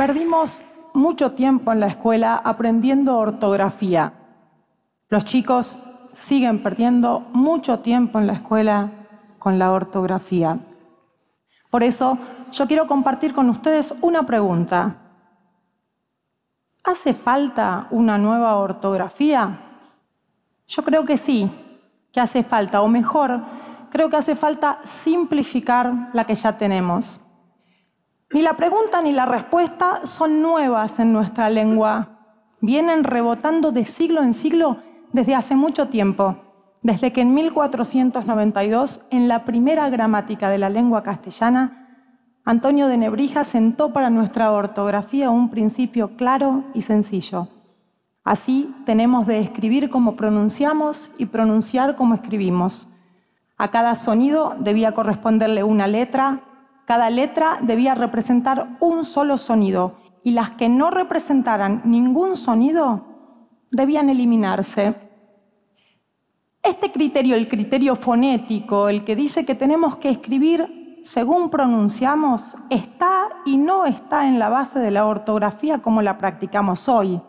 Perdimos mucho tiempo en la escuela aprendiendo ortografía. Los chicos siguen perdiendo mucho tiempo en la escuela con la ortografía. Por eso yo quiero compartir con ustedes una pregunta. ¿Hace falta una nueva ortografía? Yo creo que sí, que hace falta, o mejor, creo que hace falta simplificar la que ya tenemos. Ni la pregunta ni la respuesta son nuevas en nuestra lengua. Vienen rebotando de siglo en siglo desde hace mucho tiempo, desde que en 1492, en la primera gramática de la lengua castellana, Antonio de Nebrija sentó para nuestra ortografía un principio claro y sencillo. Así tenemos de escribir como pronunciamos y pronunciar como escribimos. A cada sonido debía corresponderle una letra, cada letra debía representar un solo sonido y las que no representaran ningún sonido debían eliminarse. Este criterio, el criterio fonético, el que dice que tenemos que escribir según pronunciamos, está y no está en la base de la ortografía como la practicamos hoy.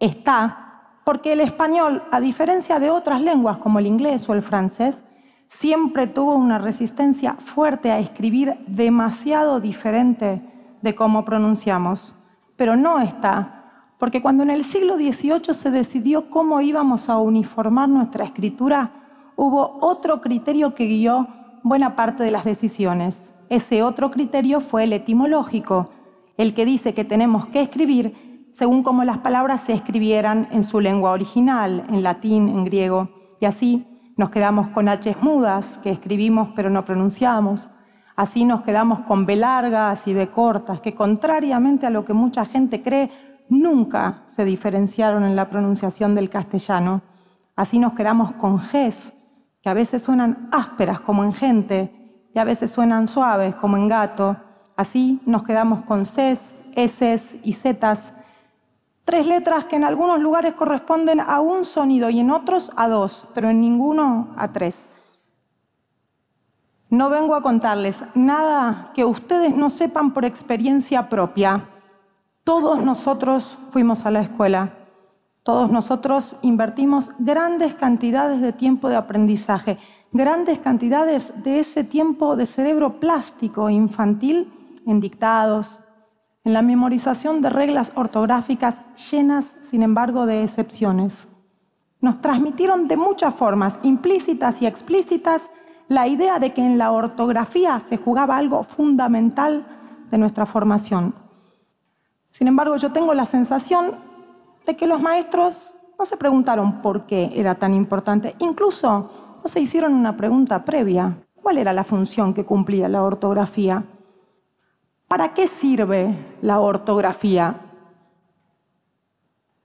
Está porque el español, a diferencia de otras lenguas como el inglés o el francés, siempre tuvo una resistencia fuerte a escribir demasiado diferente de cómo pronunciamos, pero no está, porque cuando en el siglo XVIII se decidió cómo íbamos a uniformar nuestra escritura, hubo otro criterio que guió buena parte de las decisiones. Ese otro criterio fue el etimológico, el que dice que tenemos que escribir según cómo las palabras se escribieran en su lengua original, en latín, en griego, y así nos quedamos con Hs mudas, que escribimos pero no pronunciamos. Así nos quedamos con B largas y B cortas, que contrariamente a lo que mucha gente cree, nunca se diferenciaron en la pronunciación del castellano. Así nos quedamos con Gs, que a veces suenan ásperas como en gente y a veces suenan suaves como en gato. Así nos quedamos con Cs, Ss y Zs, Tres letras que en algunos lugares corresponden a un sonido y en otros a dos, pero en ninguno a tres. No vengo a contarles nada que ustedes no sepan por experiencia propia. Todos nosotros fuimos a la escuela. Todos nosotros invertimos grandes cantidades de tiempo de aprendizaje, grandes cantidades de ese tiempo de cerebro plástico e infantil en dictados, en la memorización de reglas ortográficas llenas, sin embargo, de excepciones. Nos transmitieron de muchas formas, implícitas y explícitas, la idea de que en la ortografía se jugaba algo fundamental de nuestra formación. Sin embargo, yo tengo la sensación de que los maestros no se preguntaron por qué era tan importante, incluso no se hicieron una pregunta previa, cuál era la función que cumplía la ortografía. ¿para qué sirve la ortografía?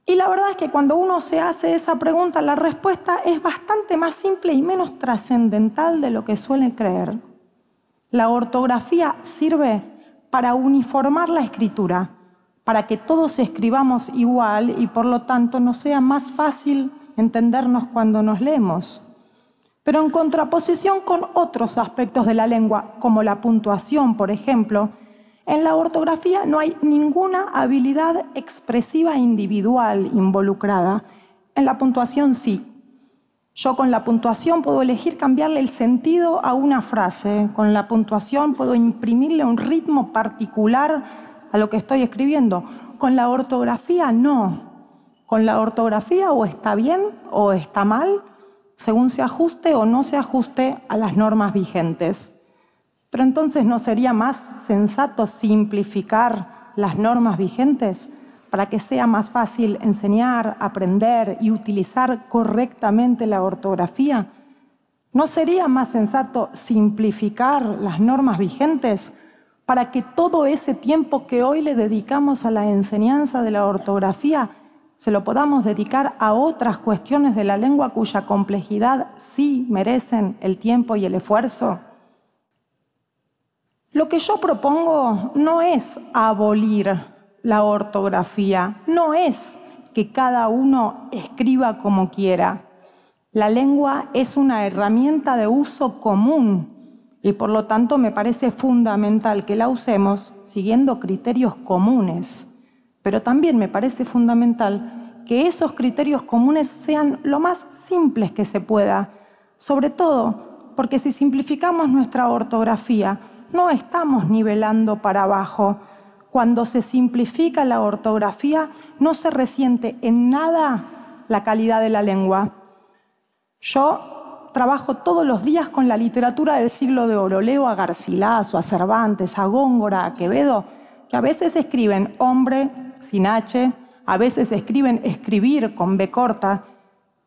Y la verdad es que cuando uno se hace esa pregunta, la respuesta es bastante más simple y menos trascendental de lo que suelen creer. La ortografía sirve para uniformar la escritura, para que todos escribamos igual y por lo tanto nos sea más fácil entendernos cuando nos leemos. Pero en contraposición con otros aspectos de la lengua, como la puntuación, por ejemplo, en la ortografía no hay ninguna habilidad expresiva individual involucrada. En la puntuación sí. Yo con la puntuación puedo elegir cambiarle el sentido a una frase. Con la puntuación puedo imprimirle un ritmo particular a lo que estoy escribiendo. Con la ortografía no. Con la ortografía o está bien o está mal, según se ajuste o no se ajuste a las normas vigentes. Pero entonces no sería más sensato simplificar las normas vigentes para que sea más fácil enseñar, aprender y utilizar correctamente la ortografía. ¿No sería más sensato simplificar las normas vigentes para que todo ese tiempo que hoy le dedicamos a la enseñanza de la ortografía se lo podamos dedicar a otras cuestiones de la lengua cuya complejidad sí merecen el tiempo y el esfuerzo? Lo que yo propongo no es abolir la ortografía, no es que cada uno escriba como quiera. La lengua es una herramienta de uso común y por lo tanto me parece fundamental que la usemos siguiendo criterios comunes. Pero también me parece fundamental que esos criterios comunes sean lo más simples que se pueda, sobre todo porque si simplificamos nuestra ortografía, no estamos nivelando para abajo. Cuando se simplifica la ortografía, no se resiente en nada la calidad de la lengua. Yo trabajo todos los días con la literatura del siglo de oro. a Garcilaso, a Cervantes, a Góngora, a Quevedo, que a veces escriben hombre sin H, a veces escriben escribir con B corta,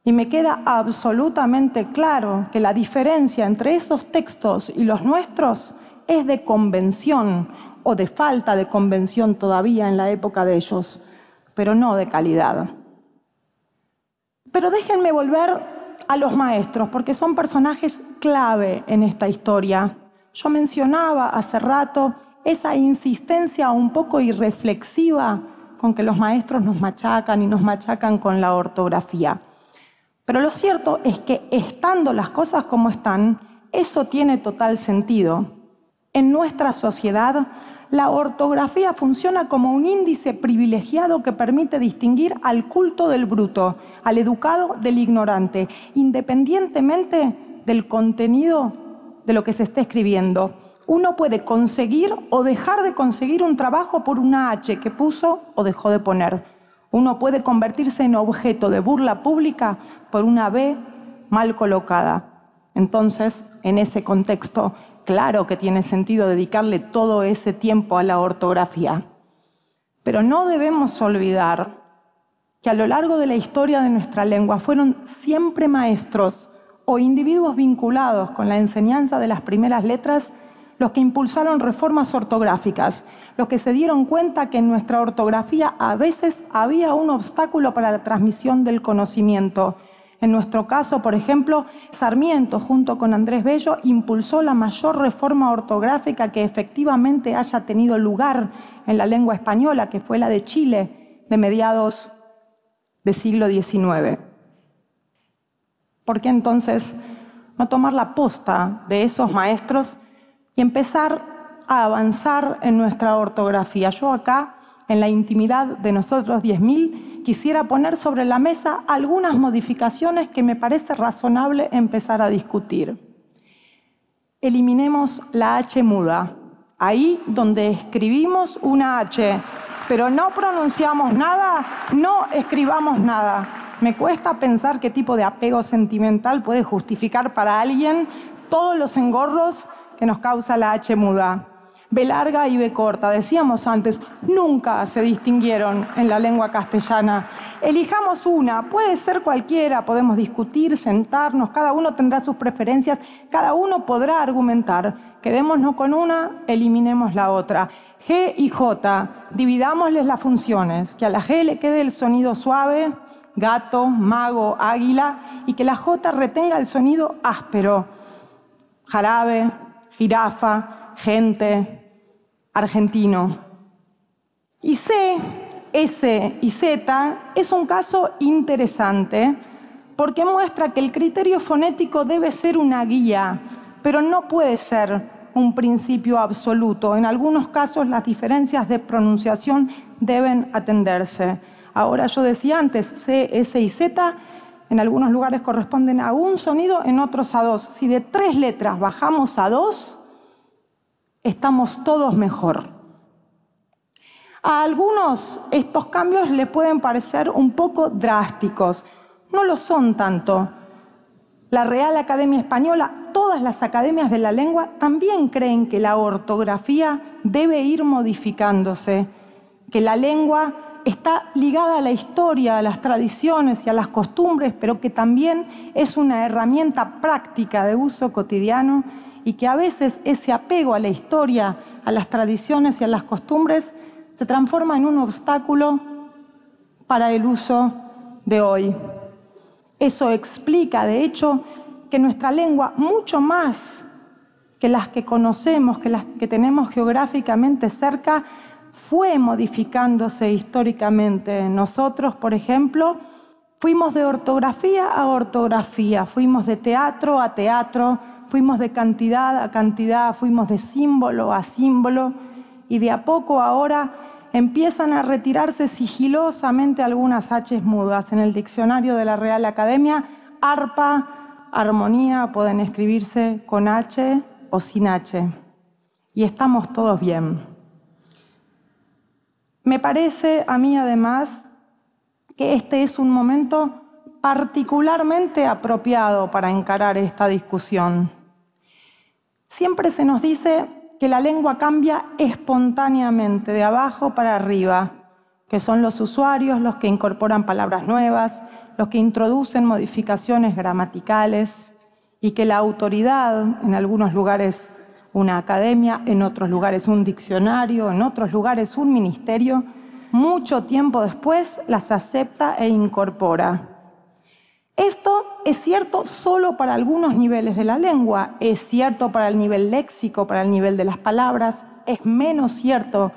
y me queda absolutamente claro que la diferencia entre esos textos y los nuestros es de convención o de falta de convención todavía en la época de ellos, pero no de calidad. Pero déjenme volver a los maestros, porque son personajes clave en esta historia. Yo mencionaba hace rato esa insistencia un poco irreflexiva con que los maestros nos machacan y nos machacan con la ortografía. Pero lo cierto es que estando las cosas como están, eso tiene total sentido. En nuestra sociedad, la ortografía funciona como un índice privilegiado que permite distinguir al culto del bruto, al educado del ignorante, independientemente del contenido de lo que se esté escribiendo. Uno puede conseguir o dejar de conseguir un trabajo por una H que puso o dejó de poner. Uno puede convertirse en objeto de burla pública por una B mal colocada. Entonces, en ese contexto, Claro que tiene sentido dedicarle todo ese tiempo a la ortografía, pero no debemos olvidar que a lo largo de la historia de nuestra lengua fueron siempre maestros o individuos vinculados con la enseñanza de las primeras letras los que impulsaron reformas ortográficas, los que se dieron cuenta que en nuestra ortografía a veces había un obstáculo para la transmisión del conocimiento en nuestro caso, por ejemplo, Sarmiento, junto con Andrés Bello, impulsó la mayor reforma ortográfica que efectivamente haya tenido lugar en la lengua española, que fue la de Chile de mediados del siglo XIX. ¿Por qué entonces no tomar la posta de esos maestros y empezar a avanzar en nuestra ortografía? Yo acá en la intimidad de nosotros 10.000, quisiera poner sobre la mesa algunas modificaciones que me parece razonable empezar a discutir. Eliminemos la H muda, ahí donde escribimos una H, pero no pronunciamos nada, no escribamos nada. Me cuesta pensar qué tipo de apego sentimental puede justificar para alguien todos los engorros que nos causa la H muda. B larga y B corta. Decíamos antes, nunca se distinguieron en la lengua castellana. Elijamos una, puede ser cualquiera, podemos discutir, sentarnos, cada uno tendrá sus preferencias, cada uno podrá argumentar. Quedémonos con una, eliminemos la otra. G y J, dividámosles las funciones, que a la G le quede el sonido suave, gato, mago, águila, y que la J retenga el sonido áspero, jarabe, Girafa, gente, argentino. Y C, S y Z es un caso interesante porque muestra que el criterio fonético debe ser una guía, pero no puede ser un principio absoluto. En algunos casos las diferencias de pronunciación deben atenderse. Ahora yo decía antes, C, S y Z en algunos lugares corresponden a un sonido, en otros a dos. Si de tres letras bajamos a dos, estamos todos mejor. A algunos estos cambios les pueden parecer un poco drásticos, no lo son tanto. La Real Academia Española, todas las academias de la lengua también creen que la ortografía debe ir modificándose, que la lengua está ligada a la historia, a las tradiciones y a las costumbres, pero que también es una herramienta práctica de uso cotidiano y que a veces ese apego a la historia, a las tradiciones y a las costumbres se transforma en un obstáculo para el uso de hoy. Eso explica, de hecho, que nuestra lengua, mucho más que las que conocemos, que las que tenemos geográficamente cerca, fue modificándose históricamente. Nosotros, por ejemplo, fuimos de ortografía a ortografía, fuimos de teatro a teatro, fuimos de cantidad a cantidad, fuimos de símbolo a símbolo y de a poco ahora empiezan a retirarse sigilosamente algunas Hs mudas. En el diccionario de la Real Academia, arpa, armonía pueden escribirse con H o sin H. Y estamos todos bien. Me parece a mí además que este es un momento particularmente apropiado para encarar esta discusión. Siempre se nos dice que la lengua cambia espontáneamente de abajo para arriba, que son los usuarios los que incorporan palabras nuevas, los que introducen modificaciones gramaticales y que la autoridad, en algunos lugares una academia, en otros lugares un diccionario, en otros lugares un ministerio, mucho tiempo después las acepta e incorpora. Esto es cierto solo para algunos niveles de la lengua, es cierto para el nivel léxico, para el nivel de las palabras, es menos cierto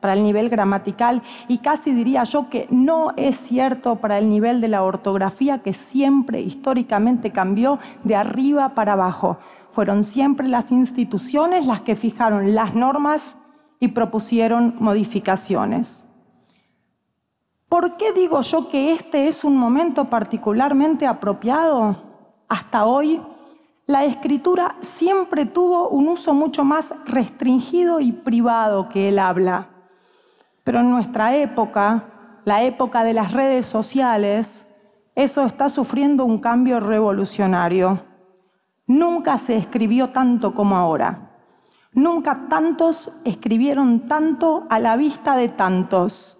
para el nivel gramatical y casi diría yo que no es cierto para el nivel de la ortografía que siempre históricamente cambió de arriba para abajo fueron siempre las instituciones las que fijaron las normas y propusieron modificaciones. ¿Por qué digo yo que este es un momento particularmente apropiado? Hasta hoy, la escritura siempre tuvo un uso mucho más restringido y privado que el habla. Pero en nuestra época, la época de las redes sociales, eso está sufriendo un cambio revolucionario. Nunca se escribió tanto como ahora. Nunca tantos escribieron tanto a la vista de tantos.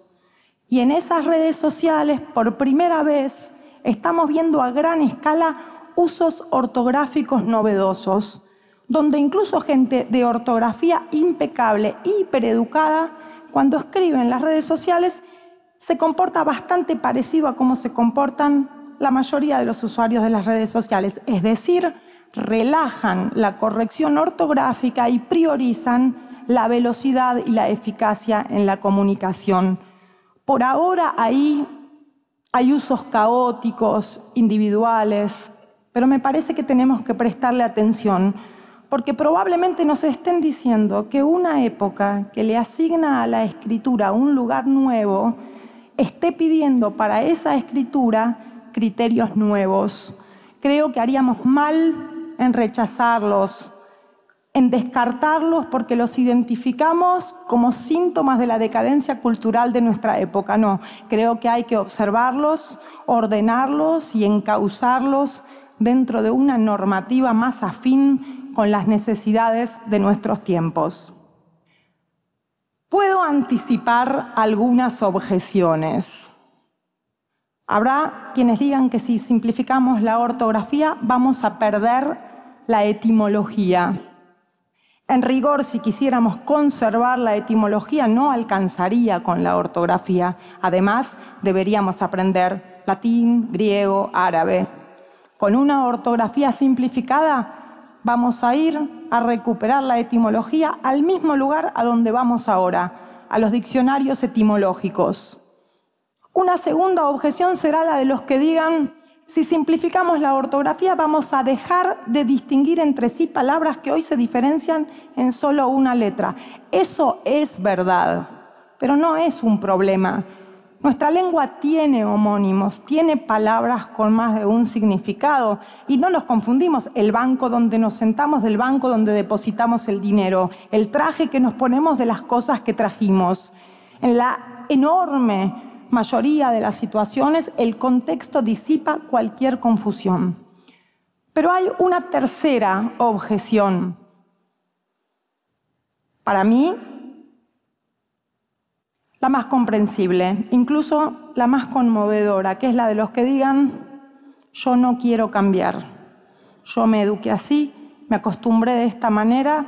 Y en esas redes sociales, por primera vez, estamos viendo a gran escala usos ortográficos novedosos, donde incluso gente de ortografía impecable, hipereducada, cuando escribe en las redes sociales, se comporta bastante parecido a cómo se comportan la mayoría de los usuarios de las redes sociales. Es decir, relajan la corrección ortográfica y priorizan la velocidad y la eficacia en la comunicación. Por ahora ahí hay usos caóticos, individuales, pero me parece que tenemos que prestarle atención, porque probablemente nos estén diciendo que una época que le asigna a la escritura un lugar nuevo, esté pidiendo para esa escritura criterios nuevos. Creo que haríamos mal en rechazarlos, en descartarlos porque los identificamos como síntomas de la decadencia cultural de nuestra época. No, creo que hay que observarlos, ordenarlos y encauzarlos dentro de una normativa más afín con las necesidades de nuestros tiempos. Puedo anticipar algunas objeciones. Habrá quienes digan que si simplificamos la ortografía vamos a perder la etimología. En rigor, si quisiéramos conservar la etimología, no alcanzaría con la ortografía. Además, deberíamos aprender latín, griego, árabe. Con una ortografía simplificada, vamos a ir a recuperar la etimología al mismo lugar a donde vamos ahora, a los diccionarios etimológicos. Una segunda objeción será la de los que digan, si simplificamos la ortografía vamos a dejar de distinguir entre sí palabras que hoy se diferencian en solo una letra. Eso es verdad, pero no es un problema. Nuestra lengua tiene homónimos, tiene palabras con más de un significado y no nos confundimos. El banco donde nos sentamos, del banco donde depositamos el dinero, el traje que nos ponemos de las cosas que trajimos. En la enorme mayoría de las situaciones, el contexto disipa cualquier confusión. Pero hay una tercera objeción. Para mí, la más comprensible, incluso la más conmovedora, que es la de los que digan, yo no quiero cambiar, yo me eduqué así, me acostumbré de esta manera.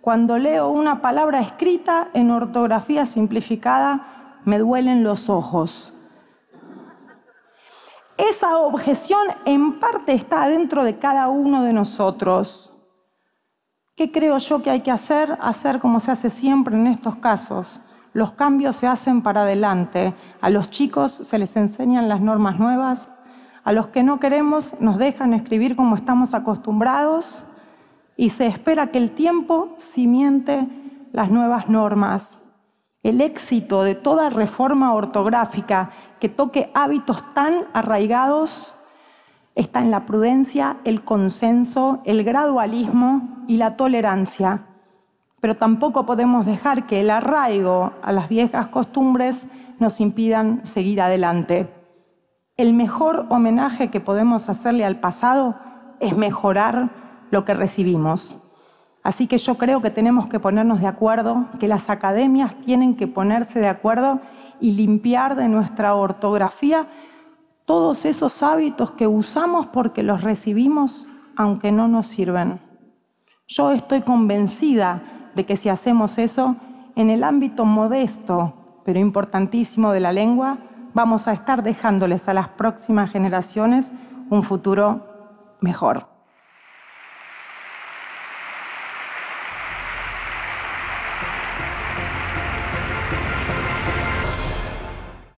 Cuando leo una palabra escrita en ortografía simplificada, me duelen los ojos. Esa objeción en parte está dentro de cada uno de nosotros. ¿Qué creo yo que hay que hacer? Hacer como se hace siempre en estos casos. Los cambios se hacen para adelante. A los chicos se les enseñan las normas nuevas. A los que no queremos nos dejan escribir como estamos acostumbrados y se espera que el tiempo simiente las nuevas normas. El éxito de toda reforma ortográfica que toque hábitos tan arraigados está en la prudencia, el consenso, el gradualismo y la tolerancia. Pero tampoco podemos dejar que el arraigo a las viejas costumbres nos impidan seguir adelante. El mejor homenaje que podemos hacerle al pasado es mejorar lo que recibimos. Así que yo creo que tenemos que ponernos de acuerdo, que las academias tienen que ponerse de acuerdo y limpiar de nuestra ortografía todos esos hábitos que usamos porque los recibimos aunque no nos sirven. Yo estoy convencida de que si hacemos eso, en el ámbito modesto, pero importantísimo de la lengua, vamos a estar dejándoles a las próximas generaciones un futuro mejor.